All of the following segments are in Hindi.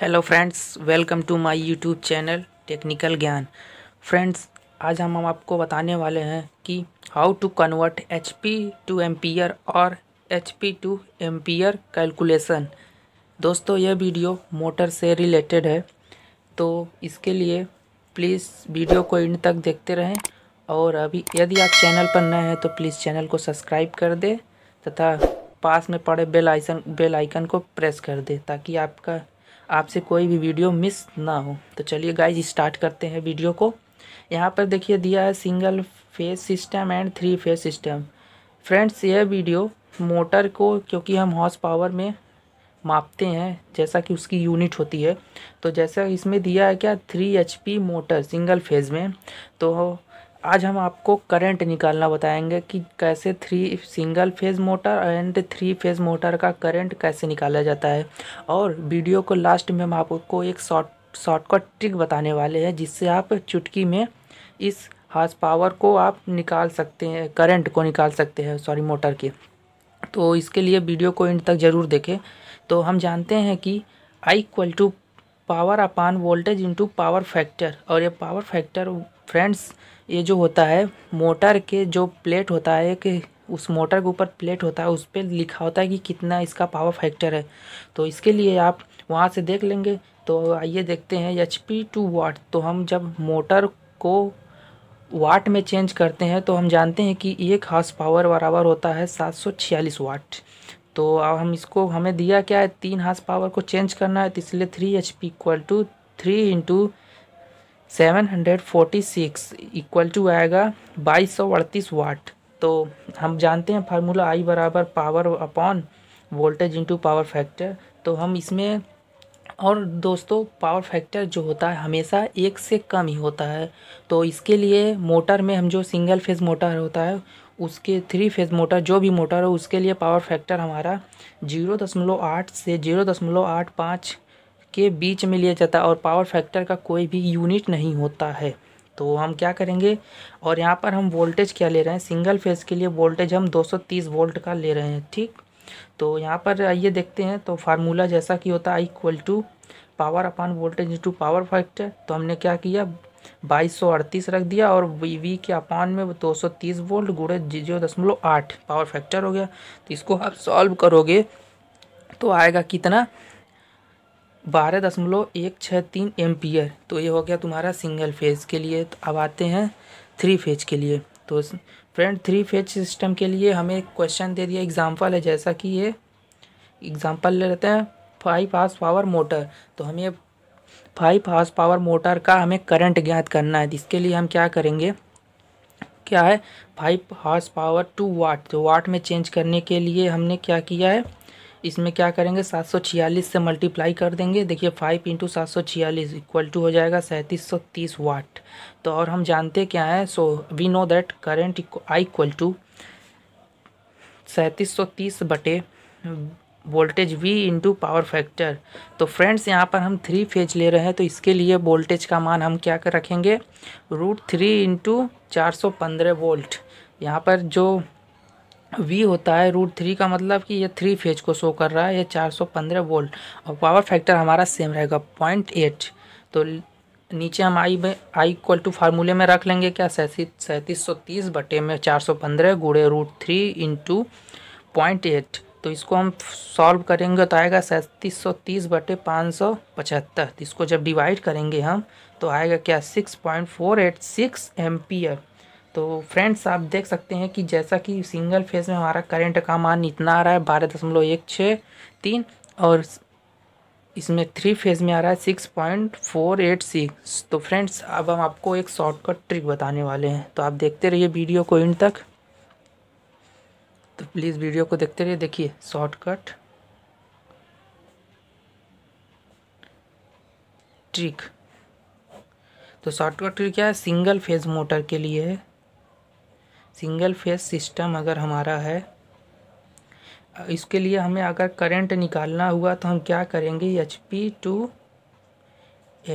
hello friends welcome to my YouTube channel technical Gyan friends आज हम हम आपको बताने वाले हैं कि how to convert H P to ampere और H P to ampere calculation दोस्तों यह वीडियो मोटर से रिलेटेड है तो इसके लिए प्लीज़ वीडियो को इंड तक देखते रहें और अभी यदि आप चैनल पर नए हैं तो प्लीज़ चैनल को सब्सक्राइब कर दें तथा पास में पड़े बेल आइकन बेल आइकन को प्रेस कर दें ताकि आपका आपसे कोई भी वीडियो मिस ना हो तो चलिए गाइज स्टार्ट करते हैं वीडियो को यहाँ पर देखिए दिया है single phase system and three phase system friends यह वीडियो मोटर को क्योंकि हम हॉर्स पावर में मापते हैं जैसा कि उसकी यूनिट होती है तो जैसा इसमें दिया है क्या three H motor single phase में तो आज हम आपको करंट निकालना बताएंगे कि कैसे three single phase motor and three phase motor का करंट कैसे निकाला जाता है और वीडियो को लास्ट में हम आपको एक शॉर्ट शॉर्टकट ट्रिक बताने वाले हैं जिससे आप चुटकी में इस हाथ पावर को आप निकाल सकते हैं करंट को निकाल सकते हैं सॉरी मोटर के तो इसके लिए वीडियो को एंड तक ज़रूर देखें तो हम जानते हैं कि I equal to power upon voltage into power factor और ये पावर फैक्टर फ्रेंड्स ये जो होता है मोटर के जो प्लेट होता है कि उस मोटर के ऊपर प्लेट होता है उस पर लिखा होता है कि कितना इसका पावर फैक्टर है तो इसके लिए आप वहाँ से देख लेंगे तो आइए देखते हैं एच पी टू वाट तो हम जब मोटर को वाट में चेंज करते हैं तो हम जानते हैं कि एक हाउस पावर बराबर होता है सात सौ छियालीस वाट तो अब हम इसको हमें दिया क्या है तीन हाउस पावर को चेंज करना है तो इसलिए three H P equal to three into seven hundred forty six equal to आएगा बाईस सौ अड़तीस वाट तो हम जानते हैं फार्मूला आई बराबर power upon voltage into power factor तो हम इसमें और दोस्तों पावर फैक्टर जो होता है हमेशा एक से कम ही होता है तो इसके लिए मोटर में हम जो सिंगल फेज़ मोटर होता है उसके थ्री फेज़ मोटर जो भी मोटर हो उसके लिए पावर फैक्टर हमारा जीरो दशमलव आठ से जीरो दशमलव आठ पाँच के बीच में लिया जाता है और पावर फैक्टर का कोई भी यूनिट नहीं होता है तो हम क्या करेंगे और यहाँ पर हम वोल्टेज क्या ले रहे हैं सिंगल फेज़ के लिए वोल्टेज हम 230 वोल्ट का ले रहे हैं ठीक तो यहाँ पर आइए देखते हैं तो फार्मूला जैसा कि होता है equal to power upon voltage into power factor तो हमने क्या किया बाईस सौ अड़तीस रख दिया और वी वी के अपान में दो सौ तीस वोल्ट गुड़े जीरो दशमलव आठ पावर फैक्टर हो गया तो इसको आप सॉल्व करोगे तो आएगा कितना बारह दशमलव एक छः तीन एम्पियर तो ये हो गया तुम्हारा सिंगल फेज के लिए तो अब आते हैं थ्री फेज के लिए तो फ्रेंड थ्री फेज सिस्टम के लिए हमें क्वेश्चन दे दिया एग्जाम्पल है जैसा कि ये एग्जाम्पल ले लेते हैं फाइव हाउस पावर मोटर तो हमें फाइव हाउस पावर मोटर का हमें करंट ज्ञात करना है इसके लिए हम क्या करेंगे क्या है five horse power to watt तो वाट में चेंज करने के लिए हमने क्या किया है इसमें क्या करेंगे 746 से मल्टीप्लाई कर देंगे देखिए फाइव इंटू सात सौ छियालीस इक्वल टू हो जाएगा सैंतीस सौ तीस वाट तो और हम जानते क्या है so we know that current I equal to सैंतीस सौ तीस बटे voltage V into power factor तो फ्रेंड्स यहाँ पर हम थ्री फेज ले रहे हैं तो इसके लिए वोल्टेज का मान हम क्या कर रखेंगे रूट थ्री इंटू चार सौ पंद्रह वोल्ट यहाँ पर जो वी होता है रूट थ्री का मतलब कि ये थ्री फेज को शो कर रहा है ये चार सौ पंद्रह वोल्ट और पावर फैक्टर हमारा सेम रहेगा पॉइंट एट तो नीचे हम आई में आई इक्वल टू फार्मूले में रख लेंगे क्या सैंतीस सैंतीस सौ तीस बटे में चार सौ पंद्रह गुड़े root three into point eight तो इसको हम सॉल्व करेंगे तो आएगा सैंतीस सौ तीस बटे पाँच सौ पचहत्तर तो इसको जब डिवाइड करेंगे हम तो आएगा क्या six point four eight six M P F तो फ्रेंड्स आप देख सकते हैं कि जैसा कि सिंगल फेज़ में हमारा करंट का मान इतना आ रहा है बारह दशमलव एक छः तीन और इसमें थ्री फेज़ में आ रहा है six point four eight six तो फ्रेंड्स अब हम आपको एक शॉर्टकट ट्रिक बताने वाले हैं तो आप देखते रहिए वीडियो को इन तक तो प्लीज़ वीडियो को देखते रहिए देखिए शॉर्टकट ट्रिक तो शॉर्टकट ट्रिक क्या है सिंगल फेज़ मोटर के लिए है सिंगल फेस सिस्टम अगर हमारा है इसके लिए हमें अगर करंट निकालना हुआ तो हम क्या करेंगे एच पी टू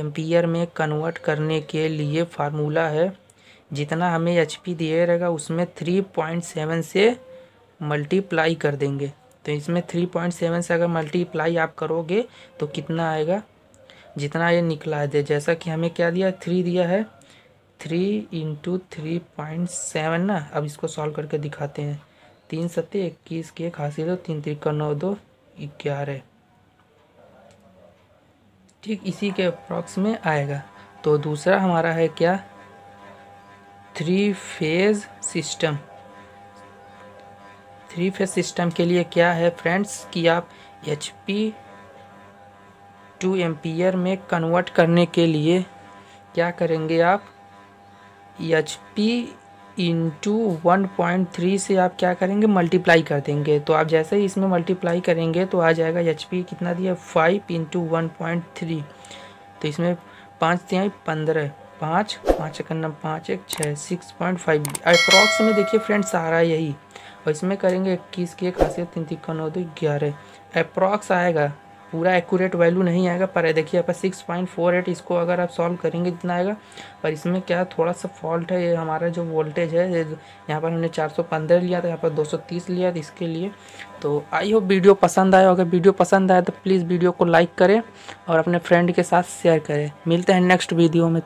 एम्पियर में कन्वर्ट करने के लिए फार्मूला है जितना हमें एच पी दिया रहेगा उसमें थ्री पॉइंट सेवन से मल्टीप्लाई कर देंगे तो इसमें थ्री पॉइंट सेवन से अगर मल्टीप्लाई आप करोगे तो कितना आएगा जितना ये निकला दे जैसा कि हमें क्या दिया थ्री दिया है three into three point seven ना अब इसको सॉल्व करके दिखाते हैं तीन सत्य इक्कीस की एक हासिल हो तीन तिरका नौ दो ग्यारह ठीक इसी के अप्रॉक्स में आएगा तो दूसरा हमारा है क्या three phase system three phase system के लिए क्या है फ्रेंड्स कि आप एच पी टू एम्पियर में कन्वर्ट करने के लिए क्या करेंगे आप H P into one point three से आप क्या करेंगे मल्टीप्लाई कर देंगे तो आप जैसे ही इसमें मल्टीप्लाई करेंगे तो आ जाएगा एच पी कितना दिया five into one point three तो इसमें पाँच दिया पंद्रह पाँच पाँच इकन्ना पाँच एक छः सिक्स पॉइंट फाइव अप्रॉक्स में देखिए फ्रेंड सारा यही और इसमें करेंगे इक्कीस की एक खासियत तीन तिक्का नौ दो ग्यारह अप्रॉक्स आएगा पूरा एक्यूरेट वैल्यू नहीं आएगा पर देखिए आप सिक्स पॉइंट फोर एट इसको अगर आप सॉल्व करेंगे जितना आएगा पर इसमें क्या थोड़ा सा फॉल्ट है ये हमारा जो वोल्टेज है यहाँ पर हमने चार सौ पंद्रह लिया था यहाँ पर दो सौ तीस लिया था इसके लिए तो आई होप वीडियो पसंद आया अगर वीडियो पसंद आया तो प्लीज़ वीडियो को लाइक करें और अपने फ्रेंड के साथ शेयर करें मिलते हैं नेक्स्ट वीडियो में